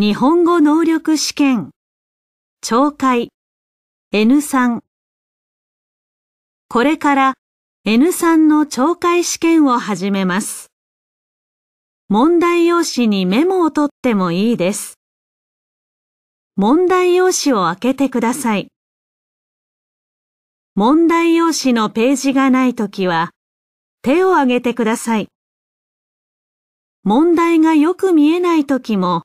日本語能力試験、懲戒、N3。これから N3 の懲戒試験を始めます。問題用紙にメモを取ってもいいです。問題用紙を開けてください。問題用紙のページがないときは、手を挙げてください。問題がよく見えないときも、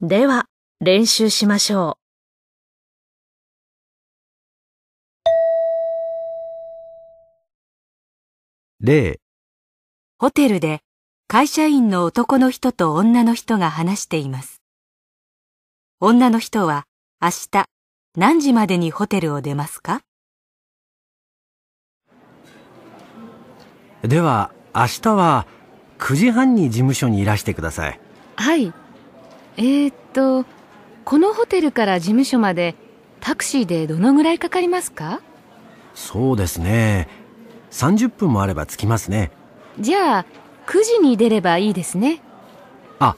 では、練習しましょう。例ホテルで会社員の男の人と女の人が話しています。女の人は明日何時までにホテルを出ますかでは明日は9時半に事務所にいらしてください。はい。えー、っとこのホテルから事務所までタクシーでどのぐらいかかりますかそうですね30分もあれば着きますねじゃあ9時に出ればいいですねあ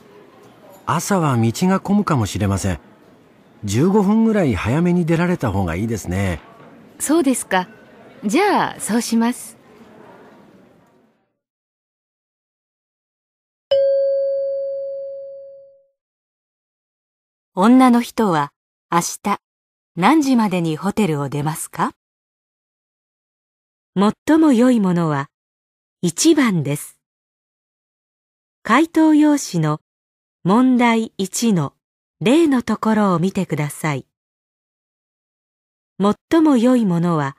朝は道が混むかもしれません15分ぐらい早めに出られた方がいいですねそうですかじゃあそうします女の人は明日何時までにホテルを出ますか最も良いものは1番です。回答用紙の問題1の例のところを見てください。最も良いものは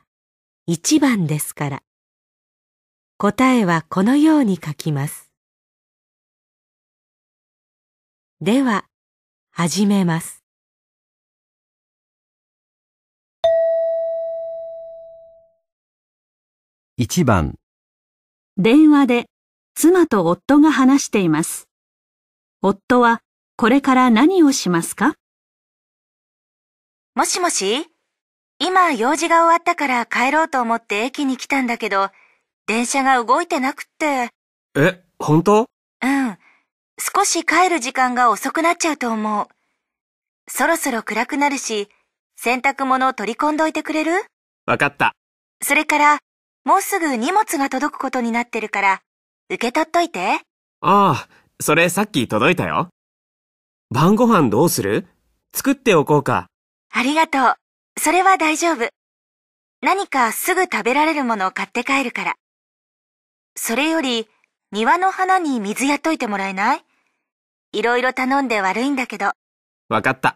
1番ですから。答えはこのように書きます。では、始めます。一番電話で妻と夫が話しています。夫はこれから何をしますかもしもし今用事が終わったから帰ろうと思って駅に来たんだけど、電車が動いてなくて。え、本当うん。少し帰る時間が遅くなっちゃうと思う。そろそろ暗くなるし、洗濯物を取り込んどいてくれるわかった。それから、もうすぐ荷物が届くことになってるから、受け取っといて。ああ、それさっき届いたよ。晩ご飯どうする作っておこうか。ありがとう。それは大丈夫。何かすぐ食べられるものを買って帰るから。それより、庭の花に水やっといてもらえないいろいろ頼んで悪いんだけど。わかった。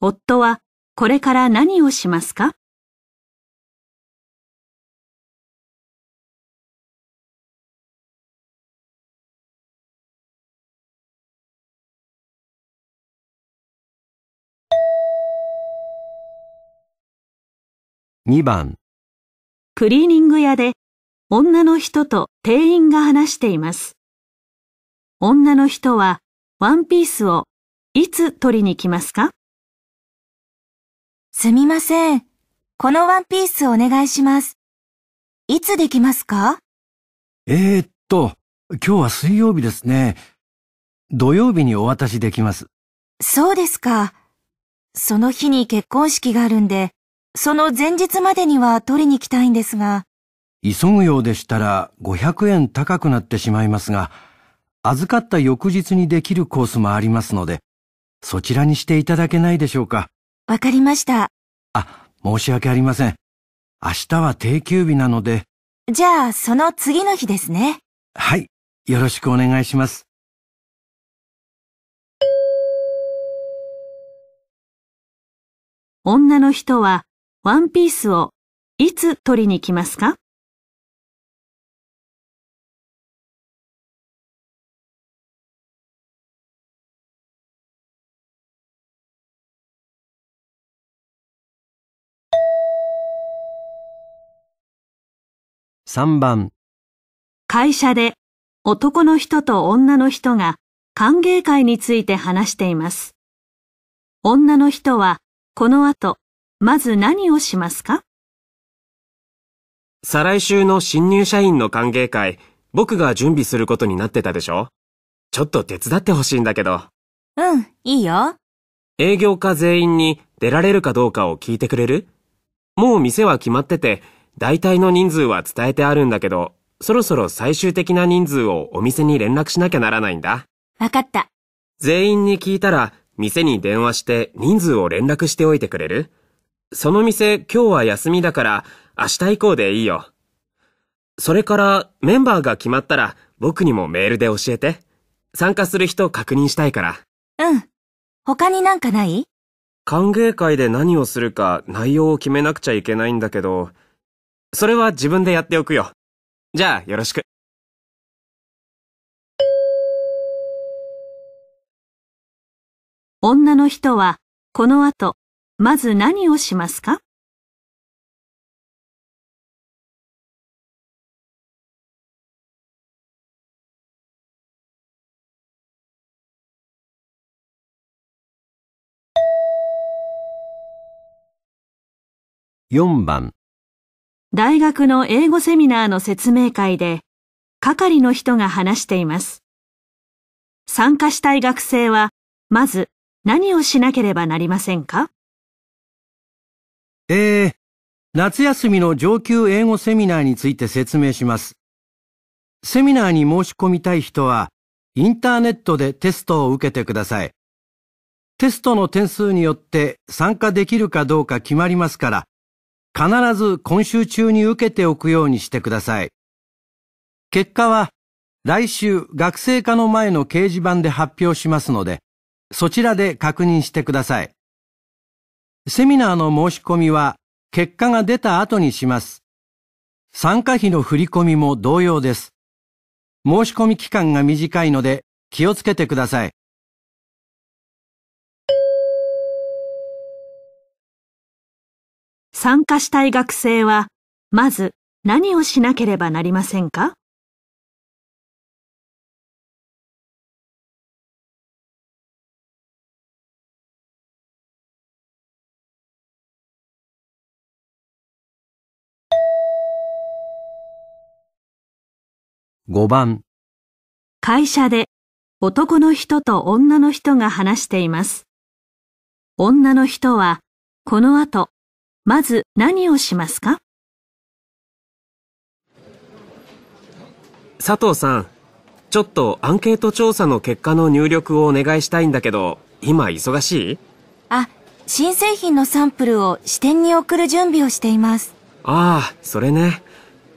夫はこれから何をしますか2番クリーニング屋で女の人と店員が話しています。女の人はワンピースをいつ取りに来ますかすみません。このワンピースお願いします。いつできますかえー、っと、今日は水曜日ですね。土曜日にお渡しできます。そうですか。その日に結婚式があるんで、その前日までには取りに来たいんですが。急ぐようでしたら500円高くなってしまいますが、預かった翌日にできるコースもありますので、そちらにしていただけないでしょうか。わかりました。あ、申し訳ありません。明日は定休日なので。じゃあ、その次の日ですね。はい。よろしくお願いします。女の人はワンピースをいつ取りに来ますか3番会社で男の人と女の人が歓迎会について話しています。女の人はこの後まず何をしますか再来週の新入社員の歓迎会、僕が準備することになってたでしょちょっと手伝ってほしいんだけど。うん、いいよ。営業課全員に出られるかどうかを聞いてくれるもう店は決まってて、大体の人数は伝えてあるんだけど、そろそろ最終的な人数をお店に連絡しなきゃならないんだ。わかった。全員に聞いたら、店に電話して人数を連絡しておいてくれるその店今日は休みだから明日以降でいいよ。それからメンバーが決まったら僕にもメールで教えて。参加する人確認したいから。うん。他になんかない歓迎会で何をするか内容を決めなくちゃいけないんだけど、それは自分でやっておくよ。じゃあ、よろしく。女の人は、この後、まず何をしますか4番大学の英語セミナーの説明会で、係の人が話しています。参加したい学生は、まず何をしなければなりませんかえー、夏休みの上級英語セミナーについて説明します。セミナーに申し込みたい人は、インターネットでテストを受けてください。テストの点数によって参加できるかどうか決まりますから、必ず今週中に受けておくようにしてください。結果は来週学生課の前の掲示板で発表しますので、そちらで確認してください。セミナーの申し込みは結果が出た後にします。参加費の振り込みも同様です。申し込み期間が短いので気をつけてください。参加したい学生は、まず何をしなければなりませんか5番会社で男の人と女の人が話しています。女の人はこの後まず何をしますか佐藤さん、ちょっとアンケート調査の結果の入力をお願いしたいんだけど、今忙しいあ、新製品のサンプルを支店に送る準備をしています。ああ、それね。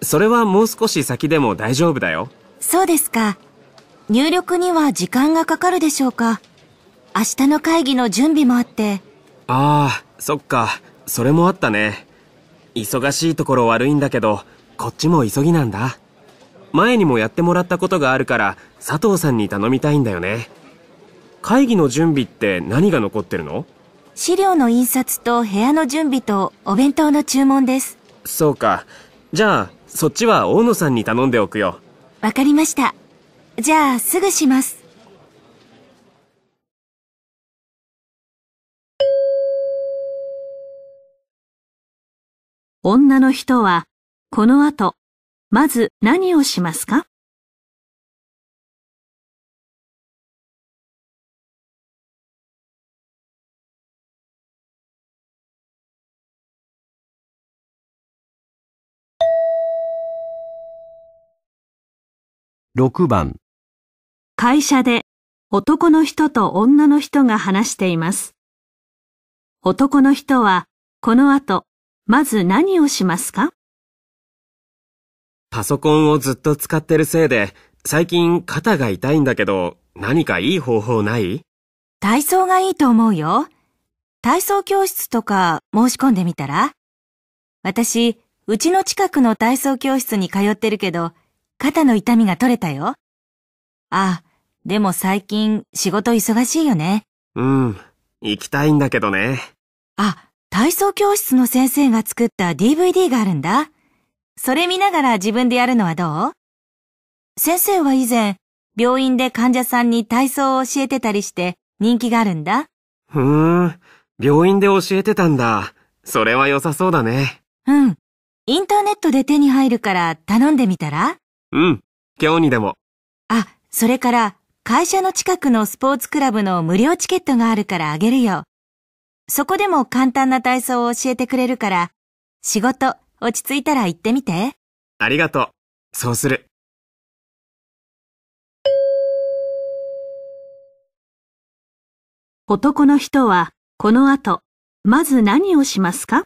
それはもう少し先でも大丈夫だよ。そうですか。入力には時間がかかるでしょうか。明日の会議の準備もあって。ああ、そっか。それもあったね。忙しいところ悪いんだけど、こっちも急ぎなんだ。前にもやってもらったことがあるから、佐藤さんに頼みたいんだよね。会議の準備って何が残ってるの資料の印刷と部屋の準備とお弁当の注文です。そうか。じゃあ、そっちは大野さんに頼んでおくよ。わかりました。じゃあ、すぐします。女の人は、この後、まず何をしますか6番会社で男の人と女の人が話しています。男の人はこの後まず何をしますかパソコンをずっと使ってるせいで、最近肩が痛いんだけど、何かいい方法ない体操がいいと思うよ。体操教室とか申し込んでみたら私、うちの近くの体操教室に通ってるけど、肩の痛みが取れたよ。あ、でも最近仕事忙しいよね。うん、行きたいんだけどね。あ、体操教室の先生が作った DVD があるんだ。それ見ながら自分でやるのはどう先生は以前、病院で患者さんに体操を教えてたりして人気があるんだ。ふーん、病院で教えてたんだ。それは良さそうだね。うん。インターネットで手に入るから頼んでみたらうん、今日にでも。あ、それから会社の近くのスポーツクラブの無料チケットがあるからあげるよ。そこでも簡単な体操を教えてくれるから、仕事落ち着いたら行ってみて。ありがとう。そうする。男の人はこの後、まず何をしますか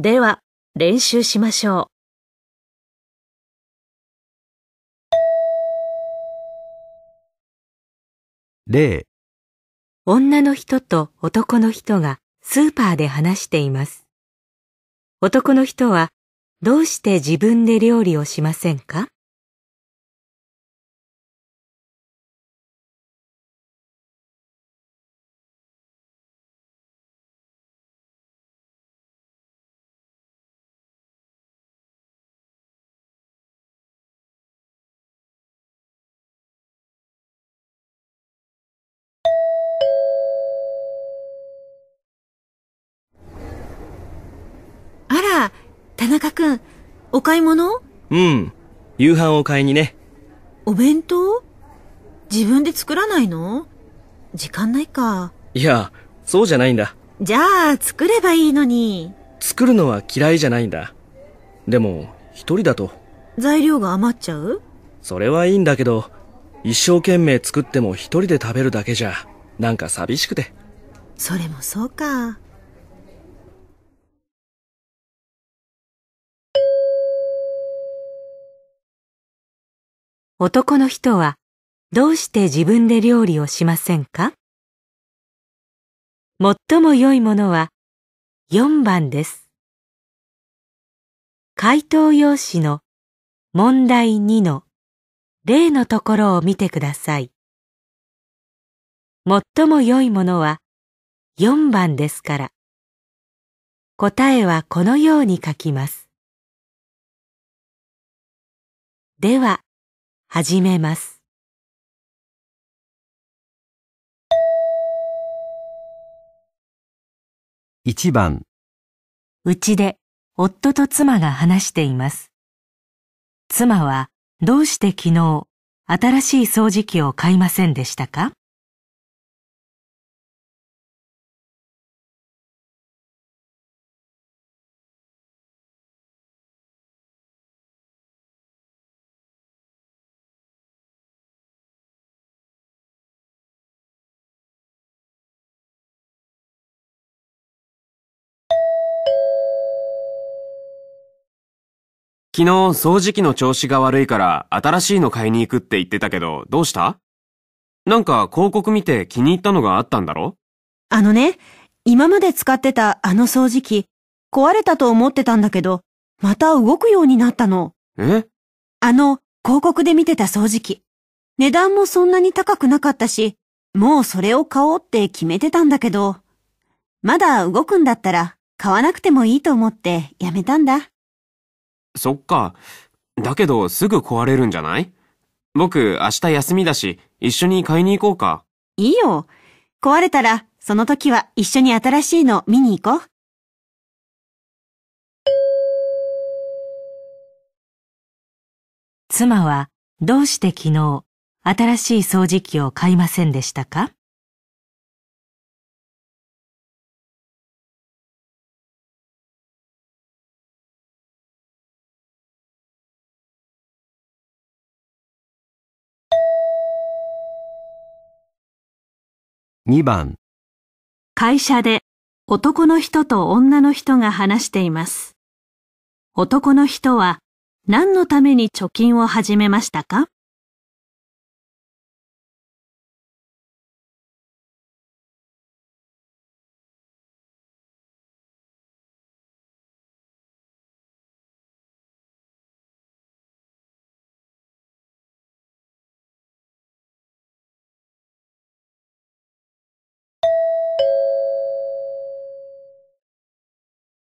では、練習しましょう。例女の人と男の人がスーパーで話しています。男の人は、どうして自分で料理をしませんか田中くん、お買い物うん。夕飯を買いにね。お弁当自分で作らないの時間ないか。いや、そうじゃないんだ。じゃあ、作ればいいのに。作るのは嫌いじゃないんだ。でも、一人だと。材料が余っちゃうそれはいいんだけど、一生懸命作っても一人で食べるだけじゃ、なんか寂しくて。それもそうか。男の人はどうして自分で料理をしませんか最も良いものは4番です。回答用紙の問題2の例のところを見てください。最も良いものは4番ですから。答えはこのように書きます。では、始めます。一番うちで夫と妻が話しています。妻はどうして昨日新しい掃除機を買いませんでしたか昨日掃除機の調子が悪いから新しいの買いに行くって言ってたけど、どうしたなんか広告見て気に入ったのがあったんだろあのね、今まで使ってたあの掃除機、壊れたと思ってたんだけど、また動くようになったの。えあの、広告で見てた掃除機。値段もそんなに高くなかったし、もうそれを買おうって決めてたんだけど、まだ動くんだったら買わなくてもいいと思ってやめたんだ。そっか。だけど、すぐ壊れるんじゃない僕、明日休みだし、一緒に買いに行こうか。いいよ。壊れたら、その時は一緒に新しいの見に行こう。妻は、どうして昨日、新しい掃除機を買いませんでしたか2番会社で男の人と女の人が話しています。男の人は何のために貯金を始めましたか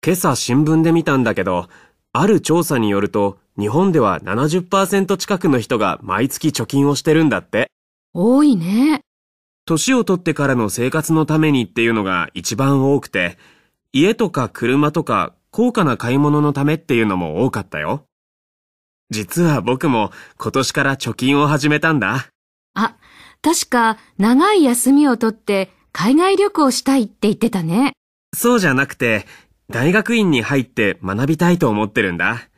今朝新聞で見たんだけど、ある調査によると、日本では70%近くの人が毎月貯金をしてるんだって。多いね。年を取ってからの生活のためにっていうのが一番多くて、家とか車とか高価な買い物のためっていうのも多かったよ。実は僕も今年から貯金を始めたんだ。あ、確か長い休みを取って海外旅行したいって言ってたね。そうじゃなくて、大学院に入って学びたいと思ってるんだ。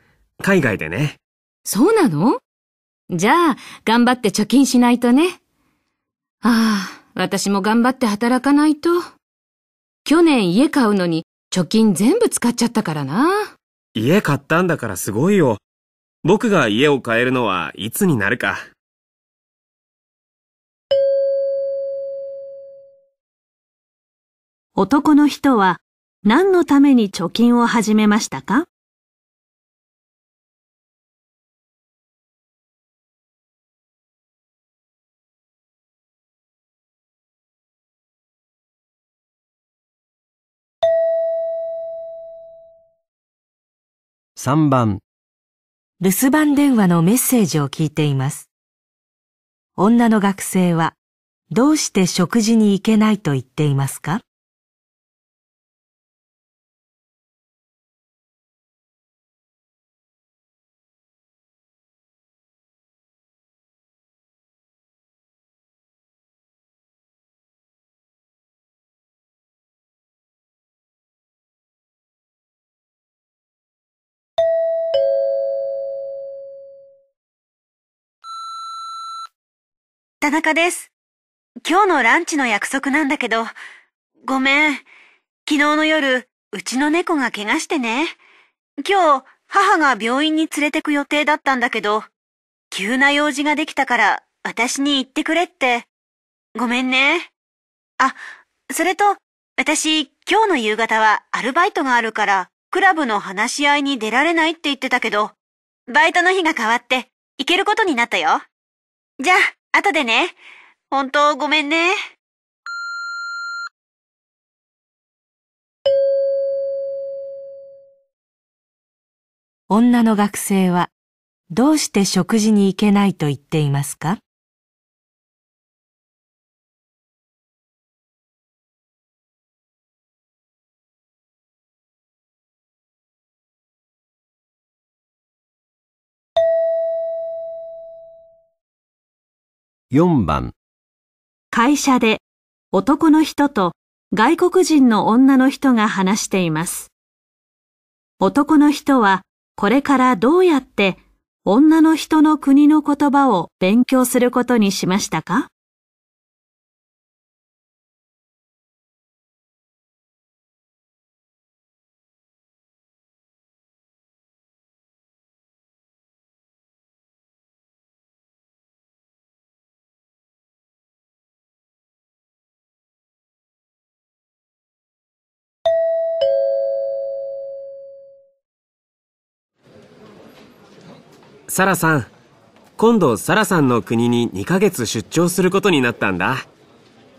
海外でね。そうなのじゃあ、頑張って貯金しないとね。ああ、私も頑張って働かないと。去年家買うのに貯金全部使っちゃったからな。家買ったんだからすごいよ。僕が家を買えるのはいつになるか。男の人は何のために貯金を始めましたか3番留守番電話のメッセージを聞いています。女の学生はどうして食事に行けないと言っていますか田中です。今日のランチの約束なんだけど、ごめん。昨日の夜、うちの猫が怪我してね。今日、母が病院に連れてく予定だったんだけど、急な用事ができたから私に行ってくれって。ごめんね。あ、それと、私、今日の夕方はアルバイトがあるから、クラブの話し合いに出られないって言ってたけど、バイトの日が変わって、行けることになったよ。じゃあ、後でね。本当ごめんね。女の学生はどうして食事に行けないと言っていますか4番会社で男の人と外国人の女の人が話しています。男の人はこれからどうやって女の人の国の言葉を勉強することにしましたかサラさん今度サラさんの国に2ヶ月出張することになったんだ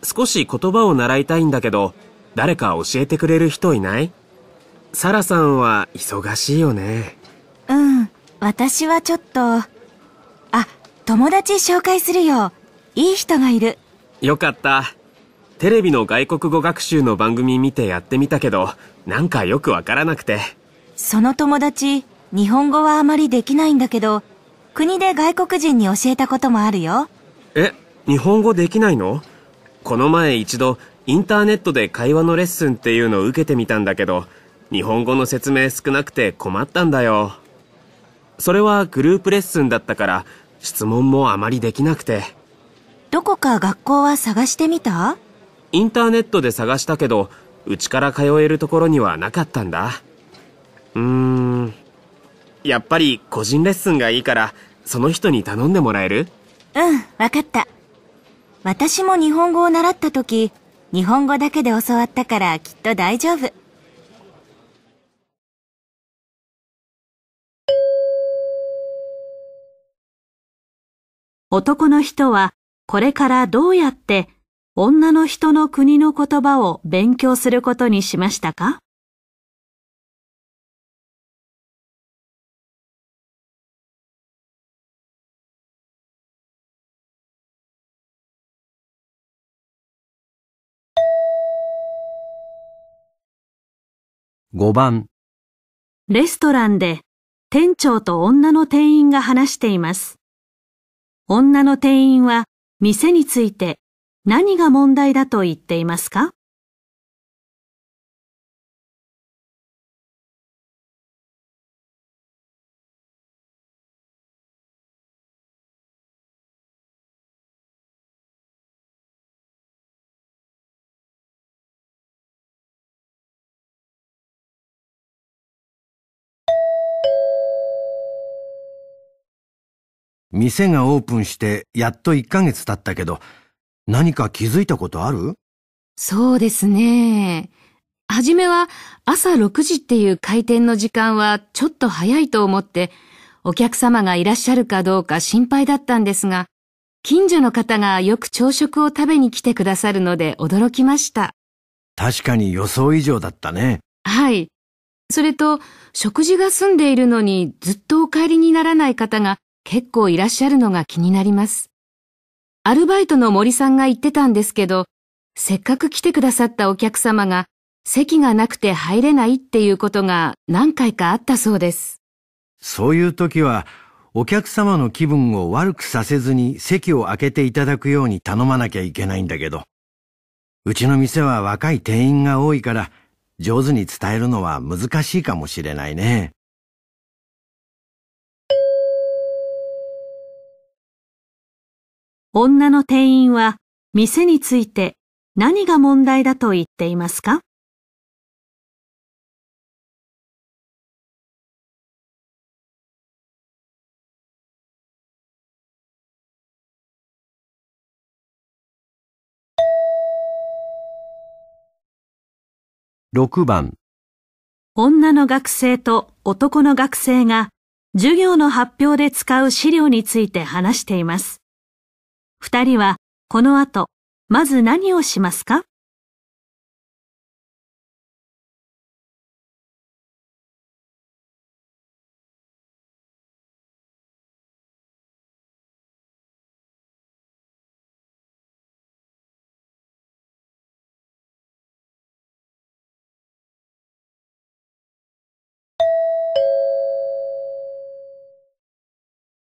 少し言葉を習いたいんだけど誰か教えてくれる人いないサラさんは忙しいよねうん私はちょっとあ友達紹介するよいい人がいるよかったテレビの外国語学習の番組見てやってみたけどなんかよくわからなくてその友達日本語はあまりできないんだけど、国で外国人に教えたこともあるよ。え、日本語できないのこの前一度、インターネットで会話のレッスンっていうのを受けてみたんだけど、日本語の説明少なくて困ったんだよ。それはグループレッスンだったから、質問もあまりできなくて。どこか学校は探してみたインターネットで探したけど、うちから通えるところにはなかったんだ。うーん。やっぱり個人レッスンがいいから、その人に頼んでもらえるうん、わかった。私も日本語を習った時、日本語だけで教わったからきっと大丈夫。男の人はこれからどうやって女の人の国の言葉を勉強することにしましたか5番レストランで店長と女の店員が話しています。女の店員は店について何が問題だと言っていますか店がオープンしてやっと1ヶ月経ったけど、何か気づいたことあるそうですね。はじめは朝6時っていう開店の時間はちょっと早いと思って、お客様がいらっしゃるかどうか心配だったんですが、近所の方がよく朝食を食べに来てくださるので驚きました。確かに予想以上だったね。はい。それと、食事が済んでいるのにずっとお帰りにならない方が結構いらっしゃるのが気になります。アルバイトの森さんが言ってたんですけど、せっかく来てくださったお客様が席がなくて入れないっていうことが何回かあったそうです。そういう時はお客様の気分を悪くさせずに席を空けていただくように頼まなきゃいけないんだけど、うちの店は若い店員が多いから上手に伝えるのは難しいかもしれないね。女の店員は店について何が問題だと言っていますか6番女の学生と男の学生が授業の発表で使う資料について話しています。二人はこの後、まず何をしますか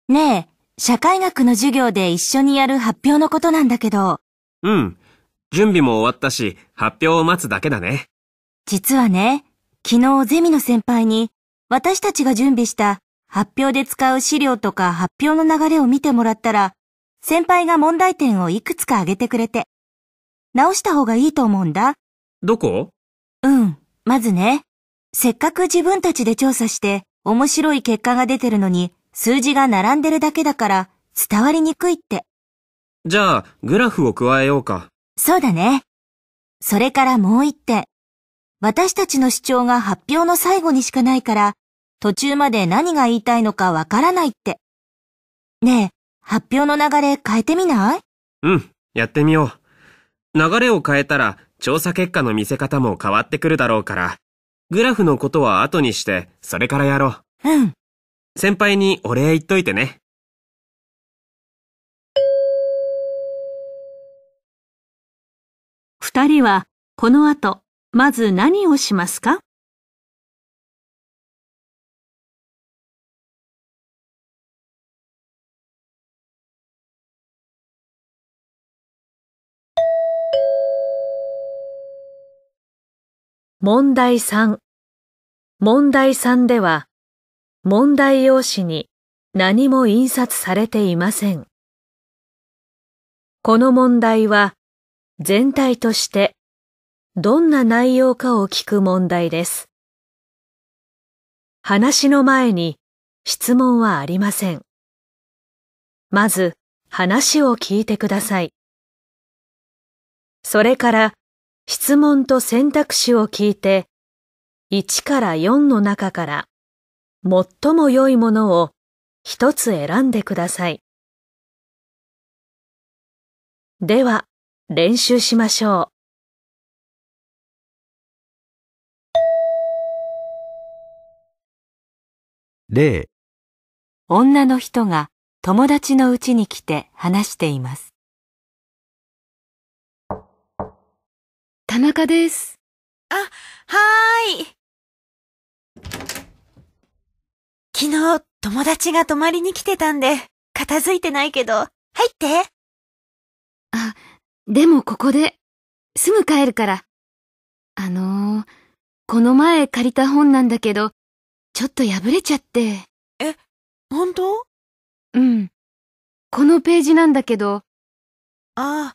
ねえ、社会学の授業で一緒にやる発表のことなんだけど。うん。準備も終わったし、発表を待つだけだね。実はね、昨日ゼミの先輩に、私たちが準備した発表で使う資料とか発表の流れを見てもらったら、先輩が問題点をいくつか挙げてくれて、直した方がいいと思うんだ。どこうん、まずね、せっかく自分たちで調査して面白い結果が出てるのに、数字が並んでるだけだから伝わりにくいって。じゃあ、グラフを加えようか。そうだね。それからもう一点。私たちの主張が発表の最後にしかないから、途中まで何が言いたいのかわからないって。ねえ、発表の流れ変えてみないうん、やってみよう。流れを変えたら、調査結果の見せ方も変わってくるだろうから、グラフのことは後にして、それからやろう。うん。先輩にお礼言っといてね。二人はこの後、まず何をしますか問題3問題3では問題用紙に何も印刷されていません。この問題は全体としてどんな内容かを聞く問題です。話の前に質問はありません。まず話を聞いてください。それから質問と選択肢を聞いて1から4の中から最も良いものを一つ選んでください。では、練習しましょう。例女の人が友達のうちに来て話しています。田中です。あ、はーい。昨日、友達が泊まりに来てたんで、片付いてないけど、入ってあ、でもここで、すぐ帰るから。あのー、この前借りた本なんだけど、ちょっと破れちゃって。え、本当うん。このページなんだけど。ああ、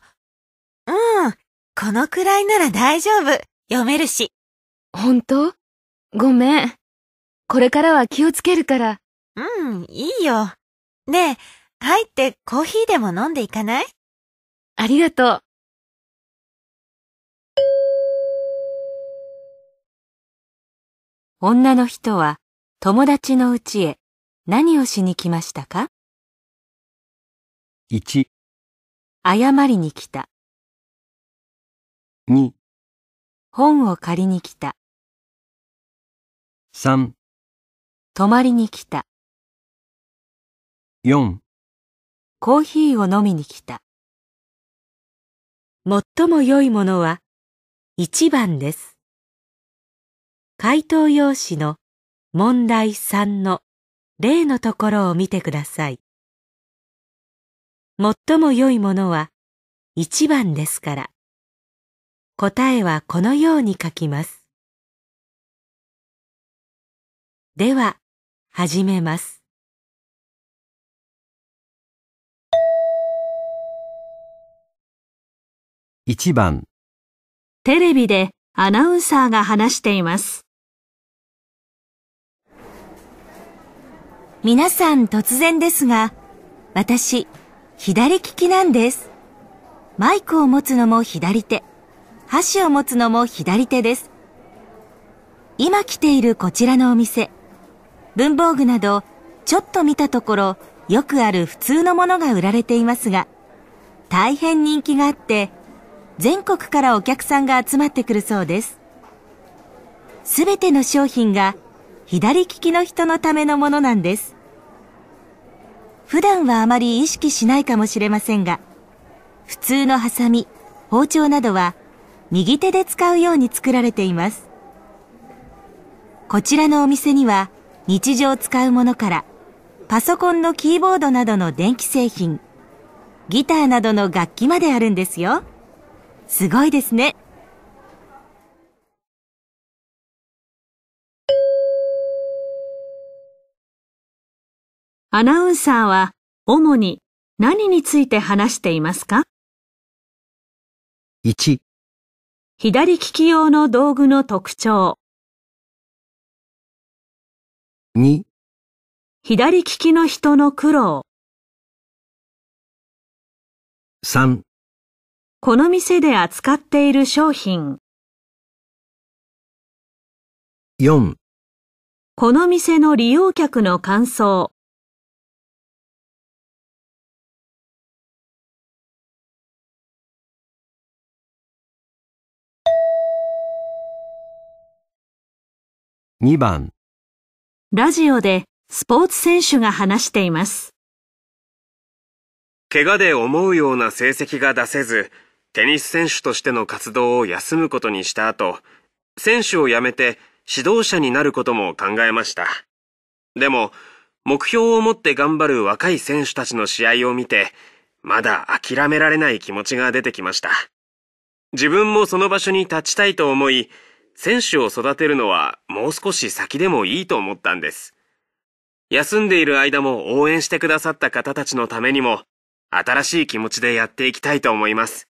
うん。このくらいなら大丈夫。読めるし。本当ごめん。これからは気をつけるから。うん、いいよ。ねえ、入ってコーヒーでも飲んでいかないありがとう。女の人は友達のうちへ何をしに来ましたか ?1 謝りに来た2本を借りに来た3泊まりに来た。4コーヒーを飲みに来た。最も良いものは1番です。回答用紙の問題3の例のところを見てください。最も良いものは1番ですから、答えはこのように書きます。では、始めます。1番テレビでアナウンサーが話しています。皆さん突然ですが、私、左利きなんです。マイクを持つのも左手、箸を持つのも左手です。今来ているこちらのお店、文房具など、ちょっと見たところ、よくある普通のものが売られていますが、大変人気があって、全国からお客さんが集まってくるそうです。すべての商品が左利きの人のためのものなんです。普段はあまり意識しないかもしれませんが、普通のハサミ、包丁などは右手で使うように作られています。こちらのお店には日常使うものからパソコンのキーボードなどの電気製品ギターなどの楽器まであるんですよすごいですねアナウンサーは主に何について話していますか左利き用の道具の特徴2左利きの人の苦労3この店で扱っている商品4この店の利用客の感想2番ラジオでスポーツ選手が話しています。怪我で思うような成績が出せず、テニス選手としての活動を休むことにした後、選手を辞めて指導者になることも考えました。でも、目標を持って頑張る若い選手たちの試合を見て、まだ諦められない気持ちが出てきました。自分もその場所に立ちたいと思い、選手を育てるのはもう少し先でもいいと思ったんです。休んでいる間も応援してくださった方たちのためにも、新しい気持ちでやっていきたいと思います。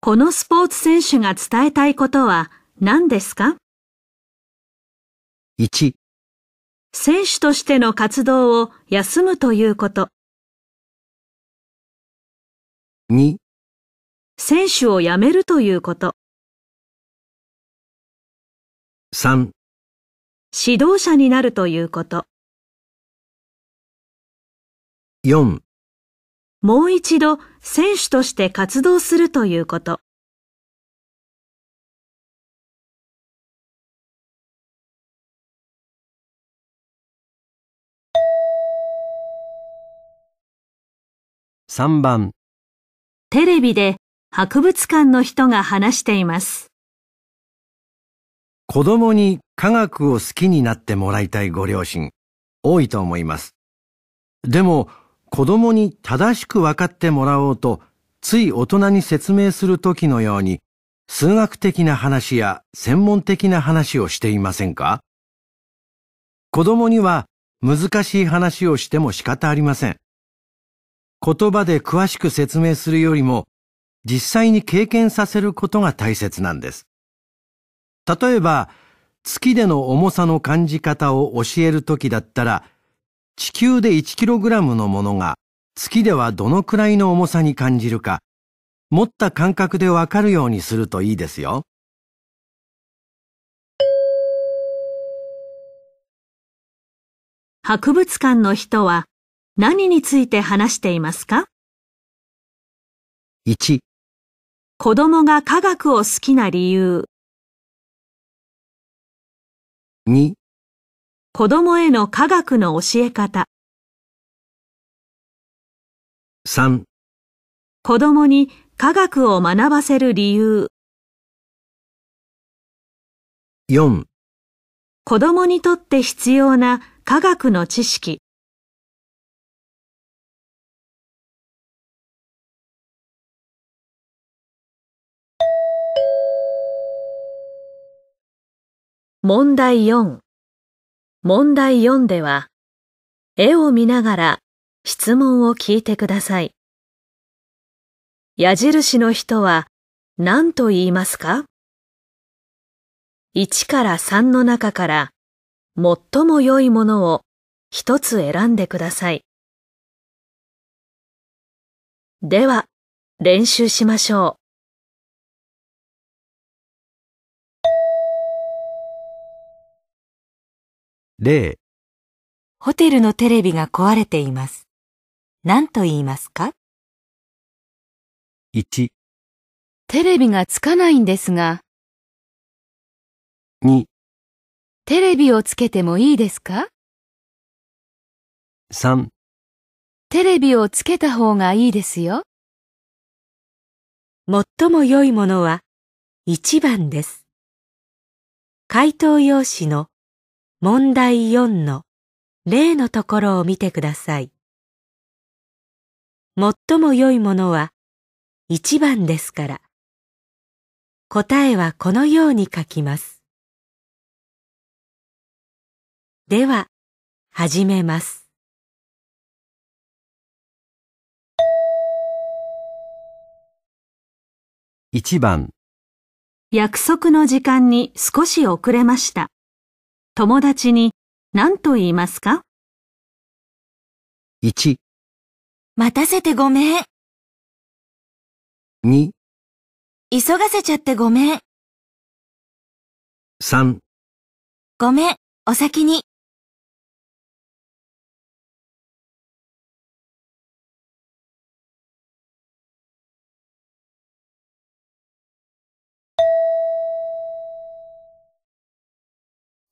このスポーツ選手が伝えたいことは何ですか ?1 選手としての活動を休むということ。2選手を辞めるということ。3指導者になるということ。4もう一度選手として活動するということ。3番テレビで博物館の人が話しています。子供に科学を好きになってもらいたいご両親、多いと思います。でも、子供に正しく分かってもらおうと、つい大人に説明する時のように、数学的な話や専門的な話をしていませんか子供には難しい話をしても仕方ありません。言葉で詳しく説明するよりも、実際に経験させることが大切なんです。例えば、月での重さの感じ方を教えるときだったら、地球で 1kg のものが月ではどのくらいの重さに感じるか、持った感覚でわかるようにするといいですよ。博物館の人は何について話していますか ?1、子供が科学を好きな理由。2、子供への科学の教え方。3、子供に科学を学ばせる理由。4、子供にとって必要な科学の知識。問題4問題4では絵を見ながら質問を聞いてください。矢印の人は何と言いますか ?1 から3の中から最も良いものを一つ選んでください。では練習しましょう。例ホテルのテレビが壊れています。何と言いますか ?1、テレビがつかないんですが、2、テレビをつけてもいいですか3、テレビをつけた方がいいですよ。最も良いものは1番です。回答用紙の問題4の例のところを見てください。最も良いものは1番ですから。答えはこのように書きます。では、始めます。1番約束の時間に少し遅れました。友達に何と言いますか ?1、待たせてごめん。2、急がせちゃってごめん。3、ごめん、お先に。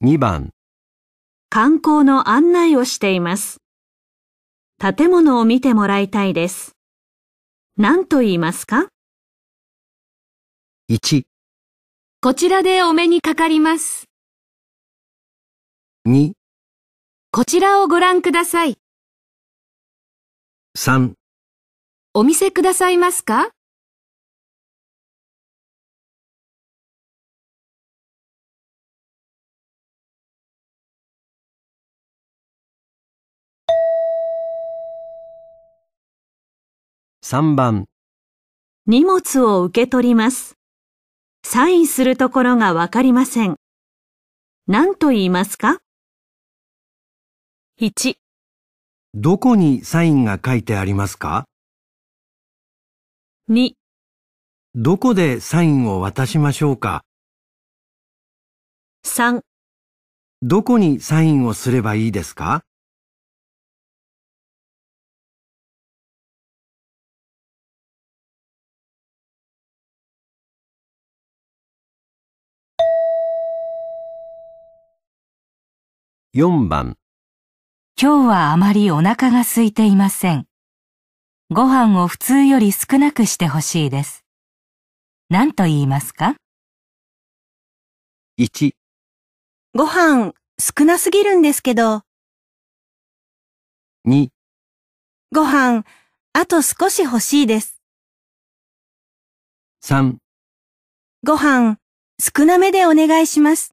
2番観光の案内をしています。建物を見てもらいたいです。何と言いますか ?1 こちらでお目にかかります。2こちらをご覧ください。3お見せくださいますか3番荷物を受け取ります。サインするところがわかりません。何と言いますか ?1 どこにサインが書いてありますか ?2 どこでサインを渡しましょうか3どこにサインをすればいいですか4番今日はあまりお腹が空いていません。ご飯を普通より少なくしてほしいです。何と言いますか ?1 ご飯少なすぎるんですけど。2ご飯あと少し欲しいです。3ご飯少なめでお願いします。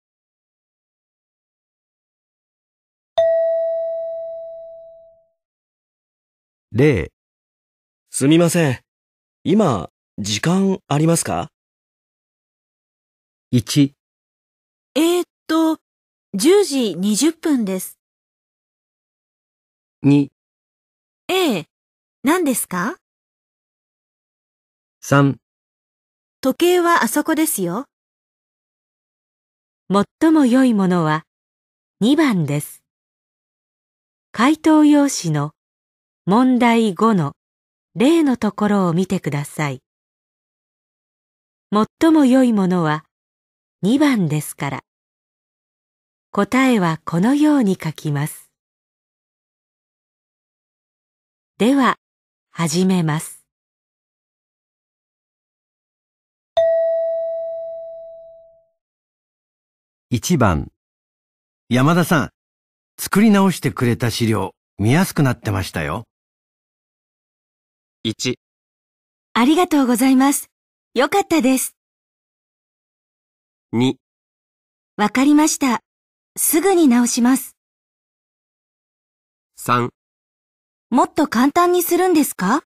例すみません。今、時間ありますか ?1、えー、っと、10時20分です。2、ええ何ですか3、時計はあそこですよ。最も良いものは2番です。回答用紙の問題5の例のところを見てください。最も良いものは2番ですから。答えはこのように書きます。では、始めます。1番山田さん、作り直してくれた資料見やすくなってましたよ。1ありがとうございます。よかったです。2わかりました。すぐに直します。3もっと簡単にするんですか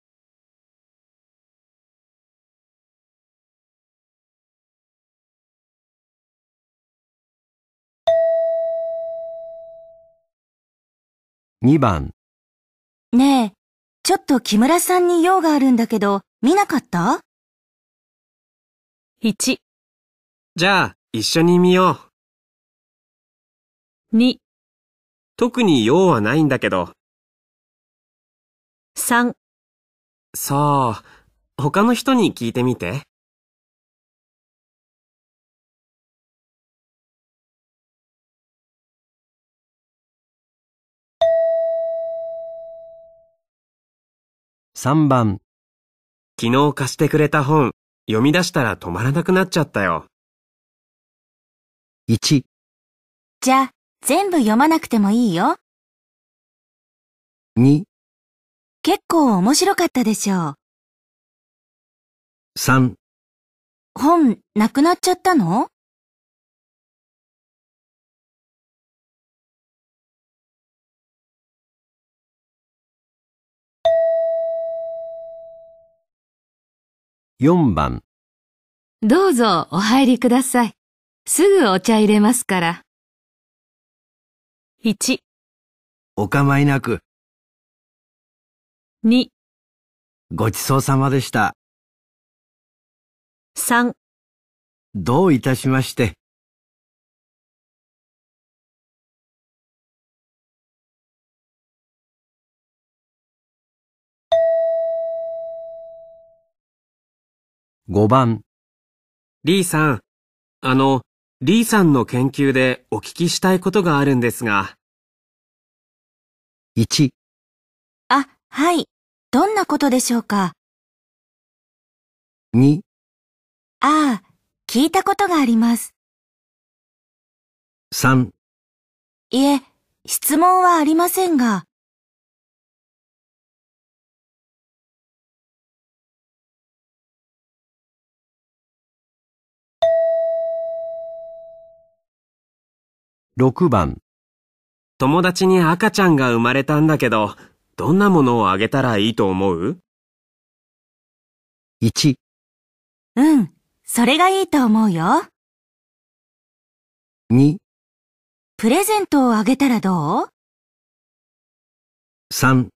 2番ねえ、ちょっと木村さんに用があるんだけど、見なかった ?1、じゃあ、一緒に見よう。2、特に用はないんだけど。3、さあ、他の人に聞いてみて。3番昨日貸してくれた本読み出したら止まらなくなっちゃったよ。1じゃあ全部読まなくてもいいよ。2結構面白かったでしょう。3本なくなっちゃったの4番どうぞお入りください。すぐお茶入れますから。1お構いなく2ごちそうさまでした3どういたしまして。5番。リーさん、あの、リーさんの研究でお聞きしたいことがあるんですが。1、あ、はい。どんなことでしょうか2、ああ、聞いたことがあります。3、いえ、質問はありませんが。6番友達に赤ちゃんが生まれたんだけど、どんなものをあげたらいいと思う ?1 うん、それがいいと思うよ。2プレゼントをあげたらどう ?3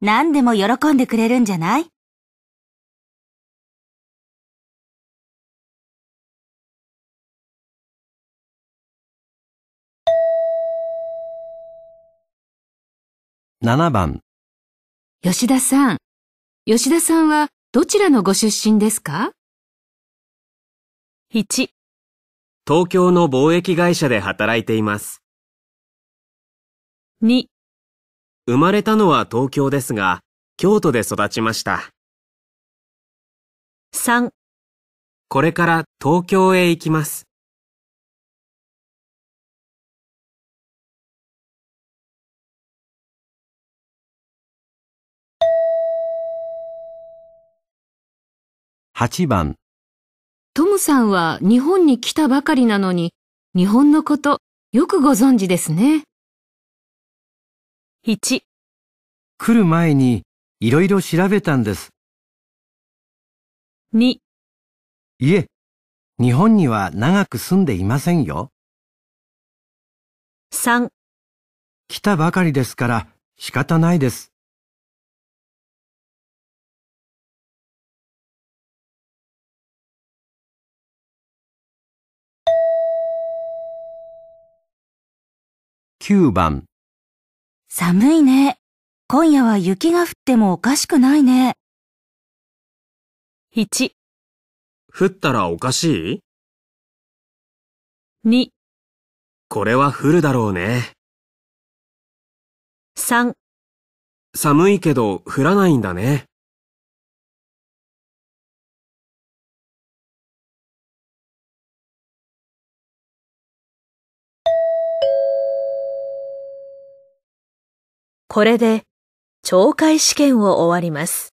何でも喜んでくれるんじゃない7番吉田さん、吉田さんはどちらのご出身ですか ?1、東京の貿易会社で働いています。2、生まれたのは東京ですが、京都で育ちました。3これから東京へ行きます。8番トムさんは日本に来たばかりなのに、日本のことよくご存知ですね。1来る前にいろいろ調べたんです。2いえ、日本には長く住んでいませんよ。3来たばかりですから仕方ないです。9番寒いね。今夜は雪が降ってもおかしくないね。1、降ったらおかしい ?2、これは降るだろうね。3、寒いけど降らないんだね。これで懲戒試験を終わります。